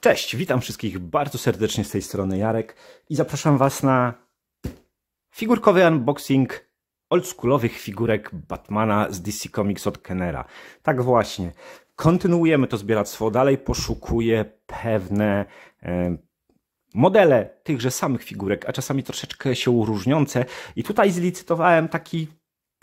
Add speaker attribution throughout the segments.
Speaker 1: Cześć, witam wszystkich bardzo serdecznie z tej strony Jarek i zapraszam Was na figurkowy unboxing oldschoolowych figurek Batmana z DC Comics od Kennera. Tak właśnie, kontynuujemy to zbieractwo dalej, poszukuję pewne modele tychże samych figurek, a czasami troszeczkę się różniące. I tutaj zlicytowałem taki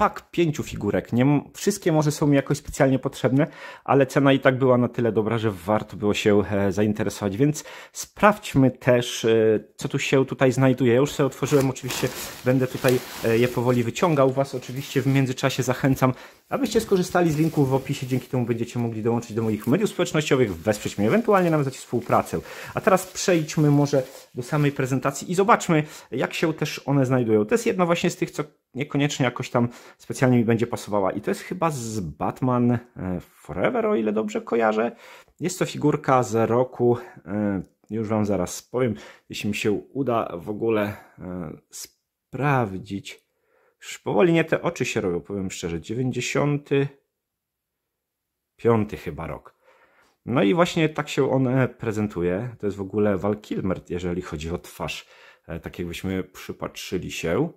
Speaker 1: pak pięciu figurek. Nie, wszystkie może są mi jakoś specjalnie potrzebne, ale cena i tak była na tyle dobra, że warto było się e, zainteresować, więc sprawdźmy też, e, co tu się tutaj znajduje. Ja już sobie otworzyłem, oczywiście będę tutaj e, je powoli wyciągał. Was oczywiście w międzyczasie zachęcam, abyście skorzystali z linków w opisie, dzięki temu będziecie mogli dołączyć do moich mediów społecznościowych, wesprzeć mnie, ewentualnie nawiązać współpracę. A teraz przejdźmy może do samej prezentacji i zobaczmy, jak się też one znajdują. To jest jedna właśnie z tych, co niekoniecznie jakoś tam specjalnie mi będzie pasowała. I to jest chyba z Batman e, Forever, o ile dobrze kojarzę. Jest to figurka z roku, e, już Wam zaraz powiem, jeśli mi się uda w ogóle e, sprawdzić. Już powoli nie te oczy się robią, powiem szczerze. 95 chyba rok. No i właśnie tak się on prezentuje. To jest w ogóle Val Kilmer, jeżeli chodzi o twarz. Tak jakbyśmy przypatrzyli się.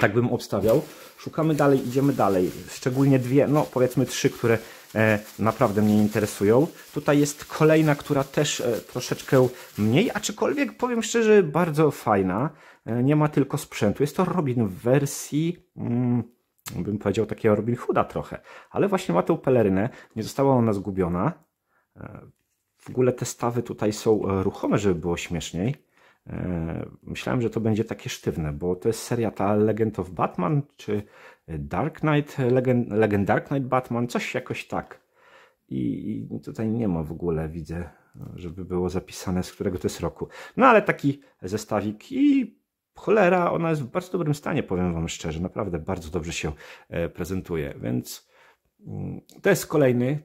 Speaker 1: Tak bym obstawiał. Szukamy dalej, idziemy dalej. Szczególnie dwie, no powiedzmy trzy, które e, naprawdę mnie interesują. Tutaj jest kolejna, która też e, troszeczkę mniej, aczkolwiek powiem szczerze, bardzo fajna. E, nie ma tylko sprzętu. Jest to Robin w wersji. Mm, bym powiedział, takiego Robin Hooda trochę. Ale właśnie ma tę pelerynę, nie została ona zgubiona. E, w ogóle te stawy tutaj są e, ruchome, żeby było śmieszniej. E, myślałem, że to będzie takie sztywne, bo to jest seria ta Legend of Batman czy Dark Knight, Legend, Legend Dark Knight Batman, coś jakoś tak. I, tutaj nie ma w ogóle, widzę, żeby było zapisane z którego to jest roku. No ale taki zestawik i cholera, ona jest w bardzo dobrym stanie, powiem Wam szczerze. Naprawdę bardzo dobrze się e, prezentuje, więc mm, to jest kolejny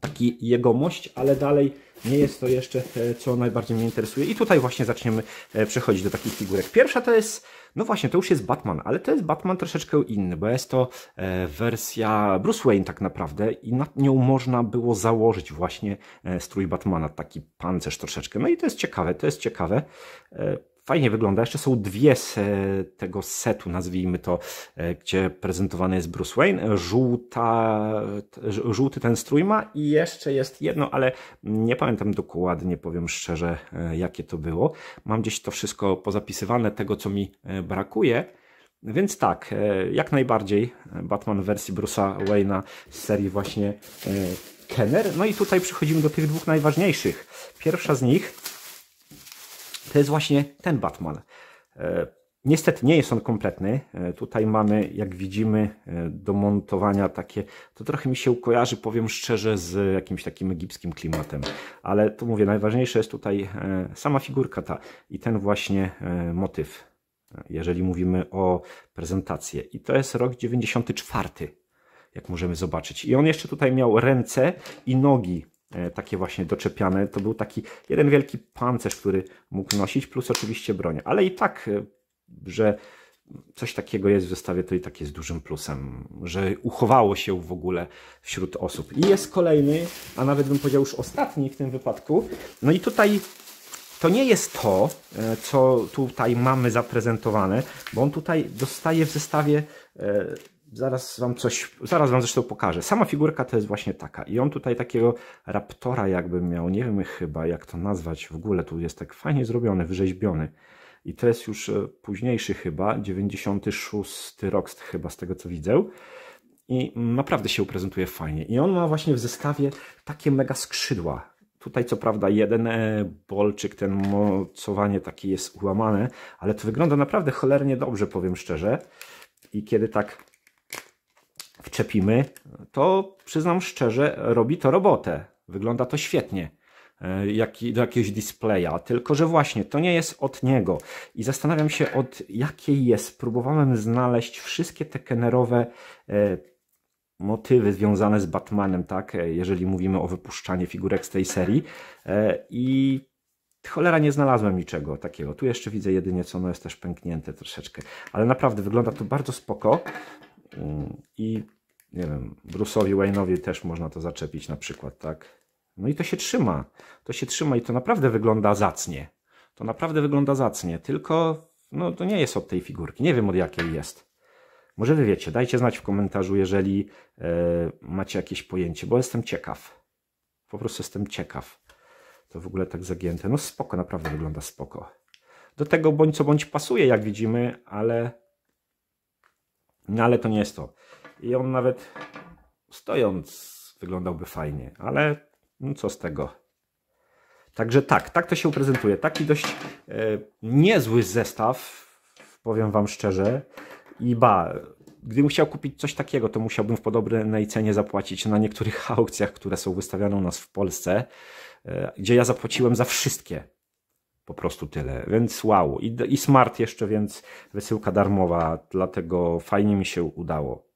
Speaker 1: taki jegomość, ale dalej nie jest to jeszcze, e, co najbardziej mnie interesuje. I tutaj właśnie zaczniemy e, przechodzić do takich figurek. Pierwsza to jest, no właśnie, to już jest Batman, ale to jest Batman troszeczkę inny, bo jest to e, wersja Bruce Wayne tak naprawdę i nad nią można było założyć właśnie strój Batmana, taki pancerz troszeczkę. No i to jest ciekawe, to jest ciekawe fajnie wygląda. Jeszcze są dwie z tego setu, nazwijmy to, e, gdzie prezentowany jest Bruce Wayne. Żółta, żółty ten strój ma i jeszcze jest jedno, ale nie pamiętam dokładnie, powiem szczerze, e, jakie to było. Mam gdzieś to wszystko pozapisywane, tego co mi e, brakuje. Więc tak, jak najbardziej Batman wersji Bruce'a Wayne'a z serii właśnie Kenner. No i tutaj przechodzimy do tych dwóch najważniejszych. Pierwsza z nich to jest właśnie ten Batman. E, niestety nie jest on kompletny. E, tutaj mamy, jak widzimy, e, do montowania takie. To trochę mi się kojarzy, powiem szczerze, z jakimś takim egipskim klimatem. Ale to mówię, najważniejsze jest tutaj sama figurka ta i ten właśnie motyw, jeżeli mówimy o prezentacji. I to jest rok 94, jak możemy zobaczyć. I on jeszcze tutaj miał ręce i nogi E, takie właśnie doczepiane. To był taki jeden wielki pancerz, który mógł nosić, plus oczywiście broń. Ale i tak, e, że coś takiego jest w zestawie, to i tak jest dużym plusem, że uchowało się w ogóle wśród osób. I jest kolejny, a nawet bym powiedział już ostatni w tym wypadku. No i tutaj to nie jest to, e, co tutaj mamy zaprezentowane, bo on tutaj dostaje w zestawie Zaraz wam coś, zaraz wam zresztą pokażę. Sama figurka to jest właśnie taka. I on tutaj takiego raptora jakby miał, nie wiem chyba jak to nazwać w ogóle, tu jest tak fajnie zrobiony, wyrzeźbiony. I to jest już e, późniejszy chyba, 96 rok chyba z tego co widzę. I naprawdę się prezentuje fajnie. I on ma właśnie w zestawie takie mega skrzydła. Tutaj co prawda jeden e, bolczyk, ten mocowanie taki jest ułamane, ale to wygląda naprawdę cholernie dobrze, powiem szczerze. I kiedy tak wczepimy, to przyznam szczerze, robi to robotę. Wygląda to świetnie. E, jak, do jakiegoś displaya, tylko że właśnie to nie jest od niego. I zastanawiam się, od jakiej jest. Próbowałem znaleźć wszystkie te kenerowe e, motywy związane z Batmanem, tak? E, jeżeli mówimy o wypuszczaniu figurek z tej serii. E, I cholera nie znalazłem niczego takiego. Tu jeszcze widzę jedynie, co ono jest też pęknięte troszeczkę. Ale naprawdę wygląda to bardzo spoko. Mm, I nie wiem, Bruce'owi Wayne'owi też można to zaczepić na przykład, tak? No i to się trzyma. To się trzyma i to naprawdę wygląda zacnie. To naprawdę wygląda zacnie, tylko no, to nie jest od tej figurki. Nie wiem od jakiej jest. Może wy wiecie, dajcie znać w komentarzu, jeżeli e, macie jakieś pojęcie, bo jestem ciekaw. Po prostu jestem ciekaw. To w ogóle tak zagięte. No spoko, naprawdę wygląda spoko. Do tego bądź co bądź pasuje, jak widzimy, ale no ale to nie jest to. I on nawet stojąc wyglądałby fajnie, ale no co z tego. Także tak, tak to się prezentuje. Taki dość e, niezły zestaw, powiem Wam szczerze. I ba, gdybym chciał kupić coś takiego, to musiałbym w podobnej cenie zapłacić na niektórych aukcjach, które są wystawiane u nas w Polsce, e, gdzie ja zapłaciłem za wszystkie. Po prostu tyle. Więc wow. I, I smart jeszcze, więc wysyłka darmowa, dlatego fajnie mi się udało.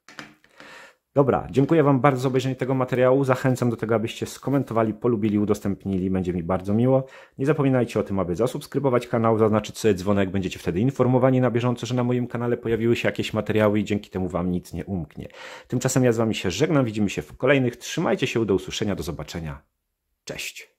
Speaker 1: Dobra, dziękuję Wam bardzo za obejrzenie tego materiału. Zachęcam do tego, abyście skomentowali, polubili, udostępnili. Będzie mi bardzo miło. Nie zapominajcie o tym, aby zasubskrybować kanał, zaznaczyć sobie dzwonek. Będziecie wtedy informowani na bieżąco, że na moim kanale pojawiły się jakieś materiały i dzięki temu Wam nic nie umknie. Tymczasem ja z Wami się żegnam. Widzimy się w kolejnych. Trzymajcie się, do usłyszenia, do zobaczenia. Cześć.